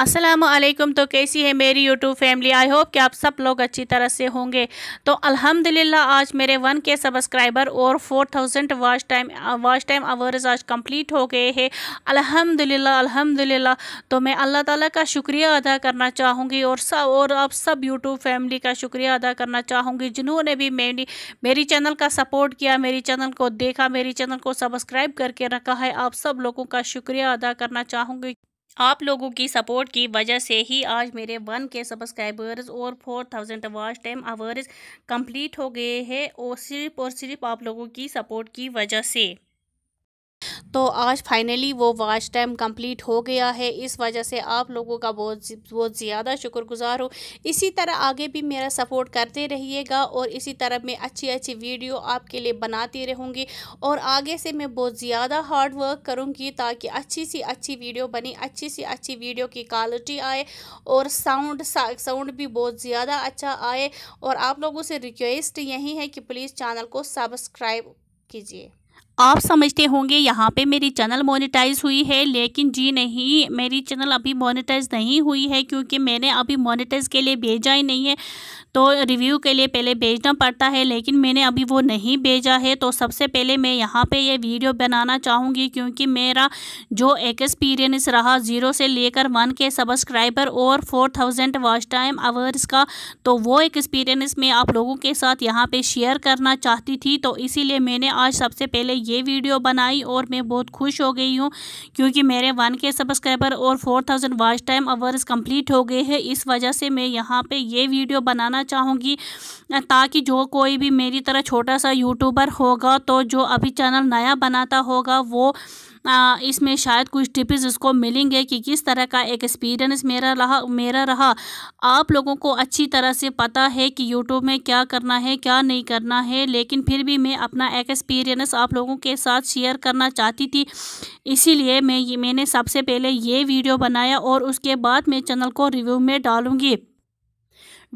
असलकम तो कैसी है मेरी यूट्यूब फैमिली आई होप कि आप सब लोग अच्छी तरह से होंगे तो अल्हम्दुलिल्लाह आज मेरे वन के सब्सक्राइबर और four thousand watch time watch time hours आज कंप्लीट हो गए हैं अल्हम्दुलिल्लाह अल्हम्दुलिल्लाह तो मैं अल्लाह ताला का शुक्रिया अदा करना चाहूँगी और सब और आप सब यूट्यूब फैमिली का शुक्रिया अदा करना चाहूँगी जिन्होंने भी मेरी मेरी चैनल का सपोर्ट किया मेरी चैनल को देखा मेरी चैनल को सब्सक्राइब करके रखा है आप सब लोगों का शुक्रिया अदा करना चाहूँगी आप लोगों की सपोर्ट की वजह से ही आज मेरे वन के सब्सक्राइबर्स और four thousand watch time hours complete हो गए हैं और सिर्फ और सिर्फ आप लोगों की सपोर्ट की वजह से तो आज फाइनली वो वाच टाइम कंप्लीट हो गया है इस वजह से आप लोगों का बहुत बहुत ज़्यादा शुक्रगुजार हूँ इसी तरह आगे भी मेरा सपोर्ट करते रहिएगा और इसी तरह मैं अच्छी अच्छी वीडियो आपके लिए बनाती रहूँगी और आगे से मैं बहुत ज़्यादा हार्ड वर्क करूँगी ताकि अच्छी सी अच्छी वीडियो बने अच्छी सी अच्छी वीडियो की क्वालिटी आए और साउंड साउंड भी बहुत ज़्यादा अच्छा आए और आप लोगों से रिक्वेस्ट यही है कि प्लीज़ चैनल को सब्सक्राइब कीजिए आप समझते होंगे यहाँ पे मेरी चैनल मोनेटाइज हुई है लेकिन जी नहीं मेरी चैनल अभी मोनेटाइज नहीं हुई है क्योंकि मैंने अभी मोनेटाइज के लिए भेजा ही नहीं है तो रिव्यू के लिए पहले भेजना पड़ता है लेकिन मैंने अभी वो नहीं भेजा है तो सबसे पहले मैं यहाँ पे ये वीडियो बनाना चाहूँगी क्योंकि मेरा जो एक्सपीरियंस रहा ज़ीरो से लेकर वन के सब्सक्राइबर और four thousand watch time hours का तो वो एक्सपीरियंस मैं आप लोगों के साथ यहाँ पर शेयर करना चाहती थी तो इसीलिए मैंने आज सबसे पहले ये वीडियो बनाई और मैं बहुत खुश हो गई हूँ क्योंकि मेरे वन के सब्सक्राइबर और four thousand watch time hours complete हो गए हैं इस वजह से मैं यहाँ पे ये वीडियो बनाना चाहूँगी ताकि जो कोई भी मेरी तरह छोटा सा यूट्यूबर होगा तो जो अभी चैनल नया बनाता होगा वो इसमें शायद कुछ टिप्स इसको मिलेंगे कि किस तरह का एक एक्सपीरियंस मेरा रहा मेरा रहा आप लोगों को अच्छी तरह से पता है कि यूट्यूब में क्या करना है क्या नहीं करना है लेकिन फिर भी मैं अपना एक एक्सपीरियंस आप लोगों के साथ शेयर करना चाहती थी इसीलिए मैं मैंने सबसे पहले ये वीडियो बनाया और उसके बाद मैं चैनल को रिव्यू में डालूँगी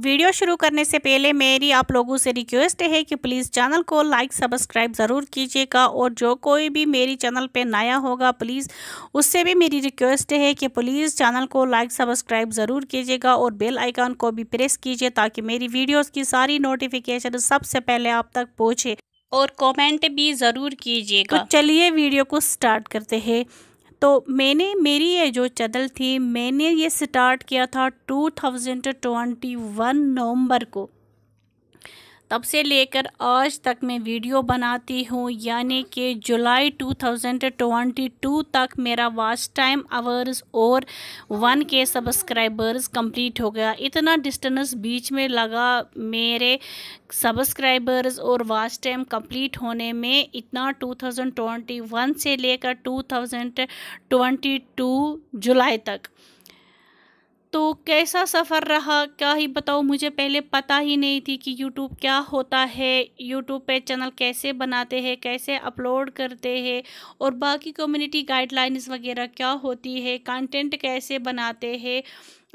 वीडियो शुरू करने से पहले मेरी आप लोगों से रिक्वेस्ट है कि प्लीज़ चैनल को लाइक सब्सक्राइब ज़रूर कीजिएगा और जो कोई भी मेरी चैनल पे नया होगा प्लीज़ उससे भी मेरी रिक्वेस्ट है कि प्लीज़ चैनल को लाइक सब्सक्राइब ज़रूर कीजिएगा और बेल आइकन को भी प्रेस कीजिए ताकि मेरी वीडियोज़ की सारी नोटिफिकेशन सबसे पहले आप तक पहुँचे और कॉमेंट भी ज़रूर कीजिएगा तो चलिए वीडियो को स्टार्ट करते हैं तो मैंने मेरी ये जो चदल थी मैंने ये स्टार्ट किया था 2021 नवंबर को तब से लेकर आज तक मैं वीडियो बनाती हूँ यानी कि जुलाई 2022 तक मेरा वाच टाइम आवर्स और वन के सब्सक्राइबर्स कंप्लीट हो गया इतना डिस्टेंस बीच में लगा मेरे सब्सक्राइबर्स और वाच टाइम कंप्लीट होने में इतना 2021 से लेकर 2022 जुलाई तक तो कैसा सफ़र रहा क्या ही बताओ मुझे पहले पता ही नहीं थी कि YouTube क्या होता है YouTube पे चैनल कैसे बनाते हैं कैसे अपलोड करते हैं और बाकी कम्युनिटी गाइडलाइंस वगैरह क्या होती है कंटेंट कैसे बनाते हैं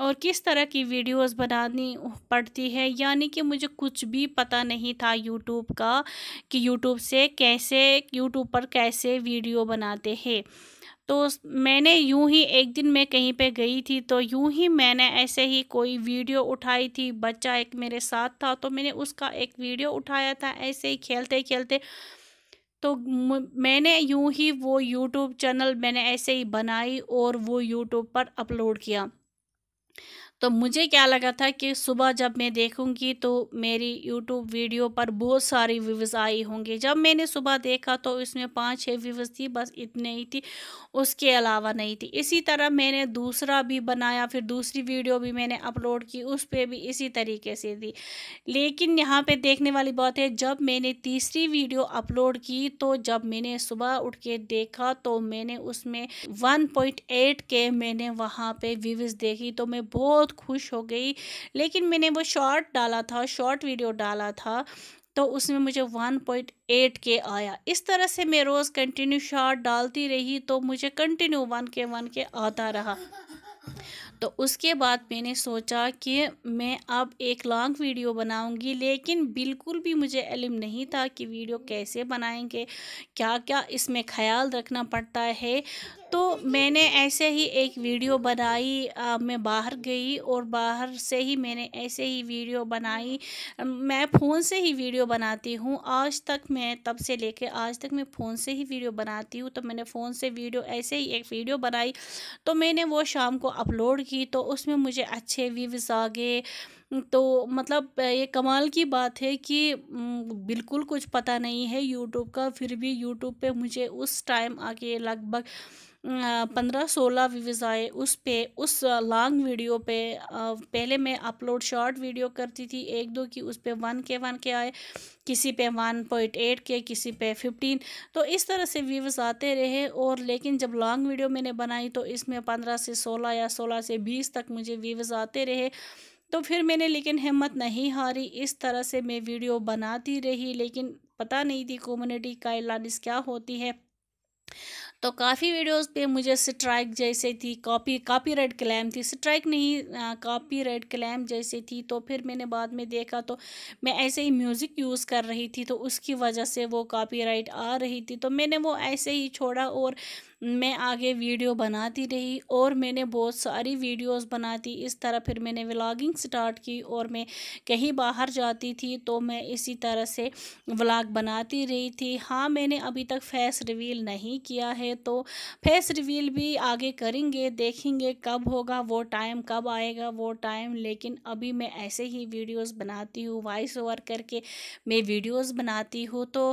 और किस तरह की वीडियोस बनानी पड़ती है यानी कि मुझे कुछ भी पता नहीं था यूट्यूब का कि यूट्यूब से कैसे यूट्यूब पर कैसे वीडियो बनाते हैं तो मैंने यूं ही एक दिन मैं कहीं पे गई थी तो यूं ही मैंने ऐसे ही कोई वीडियो उठाई थी बच्चा एक मेरे साथ था तो मैंने उसका एक वीडियो उठाया था ऐसे ही खेलते खेलते तो मैंने यूं ही वो यूट्यूब चैनल मैंने ऐसे ही बनाई और वो यूट्यूब पर अपलोड किया तो मुझे क्या लगा था कि सुबह जब मैं देखूंगी तो मेरी यूट्यूब वीडियो पर बहुत सारी व्यूज़ आई होंगी जब मैंने सुबह देखा तो इसमें पाँच छः व्यूज़ थी बस इतने ही थी उसके अलावा नहीं थी इसी तरह मैंने दूसरा भी बनाया फिर दूसरी वीडियो भी मैंने अपलोड की उस पर भी इसी तरीके से थी लेकिन यहाँ पर देखने वाली बात है जब मैंने तीसरी वीडियो अपलोड की तो जब मैंने सुबह उठ के देखा तो मैंने उसमें वन के मैंने वहाँ पर व्यूज़ देखी तो मैं बहुत बहुत खुश हो गई लेकिन मैंने वो शॉर्ट डाला था शॉर्ट वीडियो डाला था तो उसमें मुझे 1.8 के आया इस तरह से मैं रोज़ कंटिन्यू शॉर्ट डालती रही तो मुझे कंटिन्यू वन के वन के आता रहा तो उसके बाद मैंने सोचा कि मैं अब एक लॉन्ग वीडियो बनाऊंगी लेकिन बिल्कुल भी मुझे इलम नहीं था कि वीडियो कैसे बनाएंगे क्या क्या इसमें ख्याल रखना पड़ता है तो मैंने ऐसे ही एक वीडियो बनाई आ, मैं बाहर गई और बाहर से ही मैंने ऐसे ही वीडियो बनाई मैं फ़ोन से ही वीडियो बनाती हूँ आज तक मैं तब से लेके आज तक मैं फ़ोन से ही वीडियो बनाती हूँ तो मैंने फ़ोन से वीडियो ऐसे ही एक वीडियो बनाई तो मैंने वो शाम को अपलोड की तो उसमें मुझे अच्छे व्यूज़ आ गए तो मतलब ये कमाल की बात है कि बिल्कुल कुछ पता नहीं है यूट्यूब का फिर भी यूट्यूब पे मुझे उस टाइम आके लगभग पंद्रह सोलह व्यूज़ आए उस पे उस लॉन्ग वीडियो पे पहले मैं अपलोड शॉर्ट वीडियो करती थी एक दो की उस पे वन के वन के आए किसी पे वन पॉइंट एट के किसी पे फिफ्टीन तो इस तरह से व्यूज़ आते रहे और लेकिन जब लॉन्ग वीडियो मैंने बनाई तो इसमें पंद्रह से सोलह या सोलह से बीस तक मुझे व्यूज़ आते रहे तो फिर मैंने लेकिन हिम्मत नहीं हारी इस तरह से मैं वीडियो बनाती रही लेकिन पता नहीं थी कम्युनिटी गाइडलाइंस क्या होती है तो काफ़ी वीडियोस पे मुझे स्ट्राइक जैसे थी कॉपी कॉपीराइट क्लेम थी स्ट्राइक नहीं कॉपीराइट क्लेम जैसे थी तो फिर मैंने बाद में देखा तो मैं ऐसे ही म्यूज़िक यूज़ कर रही थी तो उसकी वजह से वो कॉपीराइट आ रही थी तो मैंने वो ऐसे ही छोड़ा और मैं आगे वीडियो बनाती रही और मैंने बहुत सारी वीडियोस बनाती इस तरह फिर मैंने व्लागिंग स्टार्ट की और मैं कहीं बाहर जाती थी तो मैं इसी तरह से व्लाग बनाती रही थी हाँ मैंने अभी तक फेस रिवील नहीं किया है तो फेस रिवील भी आगे करेंगे देखेंगे कब होगा वो टाइम कब आएगा वो टाइम लेकिन अभी मैं ऐसे ही वीडियोस बनाती हूँ वॉइस ओवर करके मैं वीडियोस बनाती हूँ तो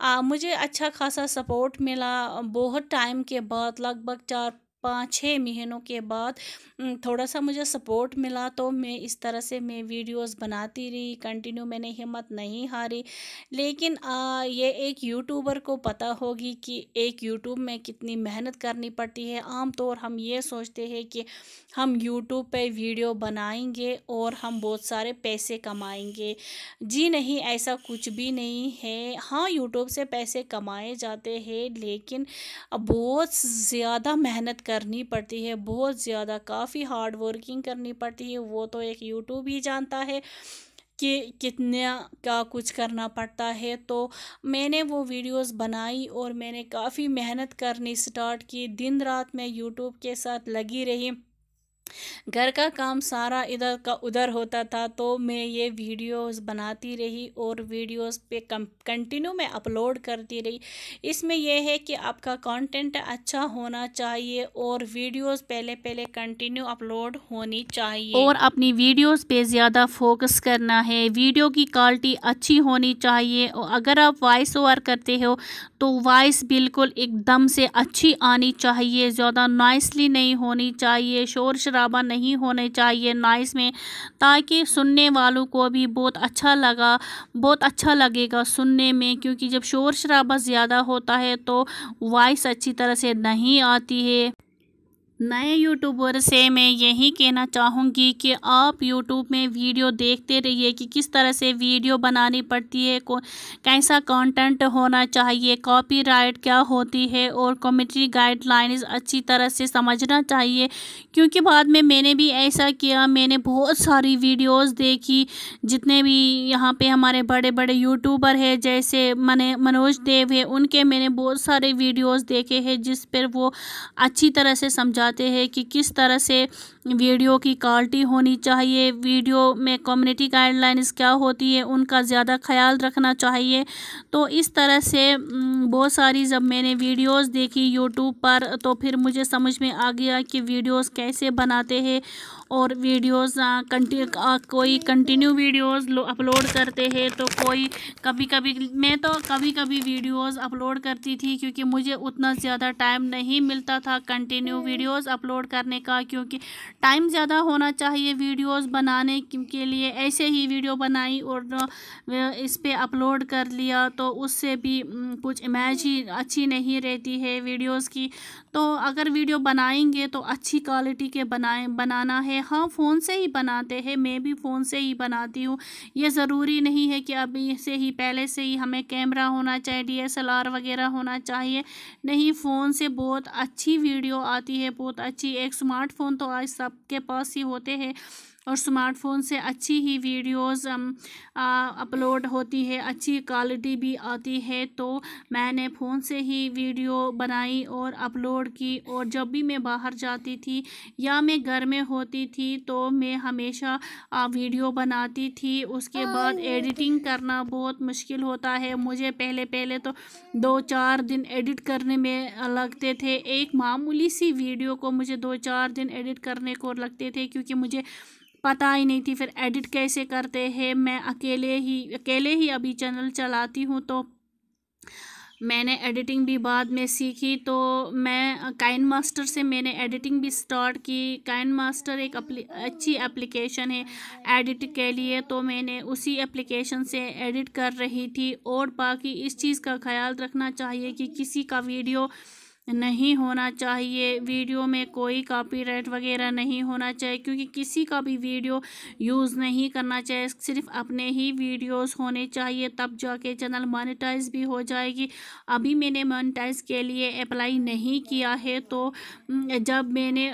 आ, मुझे अच्छा खासा सपोर्ट मिला बहुत टाइम के बाद लगभग चार पाँच छः महीनों के बाद थोड़ा सा मुझे सपोर्ट मिला तो मैं इस तरह से मैं वीडियोस बनाती रही कंटिन्यू मैंने हिम्मत नहीं हारी लेकिन आ, ये एक यूट्यूबर को पता होगी कि एक यूट्यूब में कितनी मेहनत करनी पड़ती है आमतौर हम ये सोचते हैं कि हम यूट्यूब पे वीडियो बनाएंगे और हम बहुत सारे पैसे कमाएंगे जी नहीं ऐसा कुछ भी नहीं है हाँ यूट्यूब से पैसे कमाए जाते हैं लेकिन बहुत ज़्यादा मेहनत कर करनी पड़ती है बहुत ज़्यादा काफ़ी हार्ड वर्किंग करनी पड़ती है वो तो एक यूट्यूब ही जानता है कि कितने का कुछ करना पड़ता है तो मैंने वो वीडियोस बनाई और मैंने काफ़ी मेहनत करनी स्टार्ट की दिन रात मैं यूट्यूब के साथ लगी रही घर का काम सारा इधर का उधर होता था तो मैं ये वीडियोस बनाती रही और वीडियोस पे कंटिन्यू मैं अपलोड करती रही इसमें यह है कि आपका कंटेंट अच्छा होना चाहिए और वीडियोस पहले पहले कंटिन्यू अपलोड होनी चाहिए और अपनी वीडियोस पे ज़्यादा फोकस करना है वीडियो की क्वालिटी अच्छी होनी चाहिए और अगर आप वॉइस ओवर करते हो तो वॉइस बिल्कुल एकदम से अच्छी आनी चाहिए ज़्यादा नॉइसली नहीं होनी चाहिए शोर ड्रामा नहीं होने चाहिए नॉइस में ताकि सुनने वालों को भी बहुत अच्छा लगा बहुत अच्छा लगेगा सुनने में क्योंकि जब शोर शराबा ज़्यादा होता है तो वॉइस अच्छी तरह से नहीं आती है नए यूट्यूबर से मैं यही कहना चाहूँगी कि आप यूट्यूब में वीडियो देखते रहिए कि किस तरह से वीडियो बनानी पड़ती है को कैसा कंटेंट होना चाहिए कॉपीराइट क्या होती है और कम्युनिटी गाइडलाइंस अच्छी तरह से समझना चाहिए क्योंकि बाद में मैंने भी ऐसा किया मैंने बहुत सारी वीडियोस देखी जितने भी यहाँ पर हमारे बड़े बड़े यूट्यूबर है जैसे मने मनोज देव है उनके मैंने बहुत सारे वीडियोज़ देखे हैं जिस पर वो अच्छी तरह से समझा बताते हैं कि किस तरह से वीडियो की क्वालिटी होनी चाहिए वीडियो में कम्युनिटी गाइडलाइंस क्या होती है उनका ज़्यादा ख्याल रखना चाहिए तो इस तरह से बहुत सारी जब मैंने वीडियोस देखी यूट्यूब पर तो फिर मुझे समझ में आ गया कि वीडियोस कैसे बनाते हैं और वीडियोस कोई कंटिन्यू वीडियोस अपलोड करते हैं तो कोई कभी कभी मैं तो कभी कभी वीडियोस अपलोड करती थी क्योंकि मुझे उतना ज़्यादा टाइम नहीं मिलता था कंटिन्यू वीडियोस अपलोड करने का क्योंकि टाइम ज़्यादा होना चाहिए वीडियोस बनाने के लिए ऐसे ही वीडियो बनाई और इस पर अपलोड कर लिया तो उससे भी कुछ इमेज ही अच्छी नहीं रहती है वीडियोस की तो अगर वीडियो बनाएंगे तो अच्छी क्वालिटी के बनाए बनाना है हाँ फ़ोन से ही बनाते हैं मैं भी फ़ोन से ही बनाती हूँ ये ज़रूरी नहीं है कि अभी से ही पहले से ही हमें कैमरा होना चाहिए डी वगैरह होना चाहिए नहीं फ़ोन से बहुत अच्छी वीडियो आती है बहुत अच्छी एक स्मार्टफोन तो आज सबके पास ही होते हैं और स्मार्टफोन से अच्छी ही वीडियोस अपलोड um, होती है अच्छी क्वालिटी भी आती है तो मैंने फ़ोन से ही वीडियो बनाई और अपलोड की और जब भी मैं बाहर जाती थी या मैं घर में होती थी तो मैं हमेशा वीडियो बनाती थी उसके हाँ, बाद एडिटिंग तो करना बहुत मुश्किल होता है मुझे पहले पहले तो दो चार दिन एडिट करने में लगते थे एक मामूली सी वीडियो को मुझे दो चार दिन एडिट करने को लगते थे क्योंकि मुझे पता ही नहीं थी फिर एडिट कैसे करते हैं मैं अकेले ही अकेले ही अभी चैनल चलाती हूँ तो मैंने एडिटिंग भी बाद में सीखी तो मैं काइन मास्टर से मैंने एडिटिंग भी स्टार्ट की काइन मास्टर एक अच्छी एप्लीकेशन है एडिट के लिए तो मैंने उसी एप्लीकेशन से एडिट कर रही थी और बाकी इस चीज़ का ख्याल रखना चाहिए कि किसी का वीडियो नहीं होना चाहिए वीडियो में कोई कॉपीराइट वगैरह नहीं होना चाहिए क्योंकि किसी का भी वीडियो यूज़ नहीं करना चाहिए सिर्फ अपने ही वीडियोस होने चाहिए तब जाके चैनल मोनेटाइज भी हो जाएगी अभी मैंने मोनेटाइज के लिए अप्लाई नहीं किया है तो जब मैंने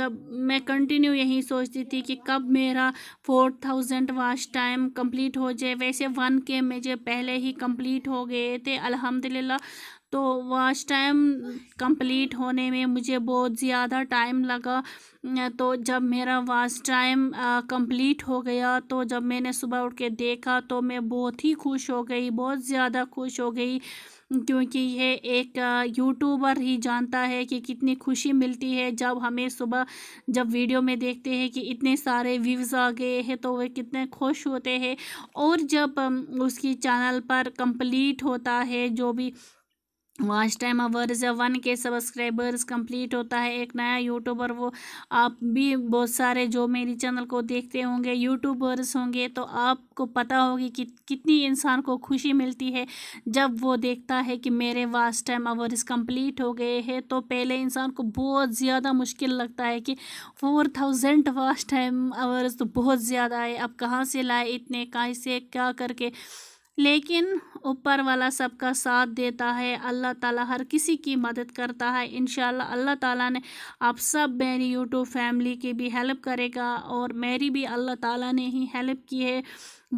जब मैं कंटिन्यू यही सोचती थी कि कब मेरा four thousand watch time complete हो जाए वैसे वन के मुझे पहले ही कंप्लीट हो गए थे अलहमदिल्ला तो वॉच टाइम कंप्लीट होने में मुझे बहुत ज़्यादा टाइम लगा तो जब मेरा वॉच टाइम कंप्लीट हो गया तो जब मैंने सुबह उठ के देखा तो मैं बहुत ही खुश हो गई बहुत ज़्यादा खुश हो गई क्योंकि यह एक यूट्यूबर ही जानता है कि कितनी खुशी मिलती है जब हमें सुबह जब वीडियो में देखते हैं कि इतने सारे व्यूज़ आ गए हैं तो वे कितने खुश होते हैं और जब उसकी चैनल पर कंप्लीट होता है जो भी वॉच टाइम अवर्स या वन के सब्सक्राइबर्स कंप्लीट होता है एक नया यूट्यूबर वो आप भी बहुत सारे जो मेरी चैनल को देखते होंगे यूट्यूबर्स होंगे तो आपको पता होगी कि कितनी इंसान को खुशी मिलती है जब वो देखता है कि मेरे वॉच टाइम अवर्स कंप्लीट हो गए हैं तो पहले इंसान को बहुत ज़्यादा मुश्किल लगता है कि फोर थाउजेंड टाइम आवर्स तो बहुत ज़्यादा है अब कहाँ से लाए इतने से क्या करके लेकिन ऊपर वाला सबका साथ देता है अल्लाह ताला हर किसी की मदद करता है इन अल्लाह ताला ने आप सब मेरी यूट्यूब फैमिली की भी हेल्प करेगा और मेरी भी अल्लाह ताला ने ही हेल्प की है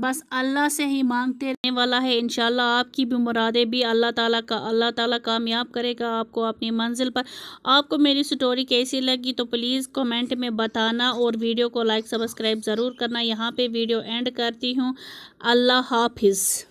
बस अल्लाह से ही मांगते रहने वाला है इन आपकी भी मुरादें भी अल्लाह ताला का अल्लाह ताला कामयाब करेगा आपको अपनी मंजिल पर आपको मेरी स्टोरी कैसी लगी तो प्लीज़ कमेंट में बताना और वीडियो को लाइक सब्सक्राइब ज़रूर करना यहाँ पे वीडियो एंड करती हूँ अल्लाह हाफिज़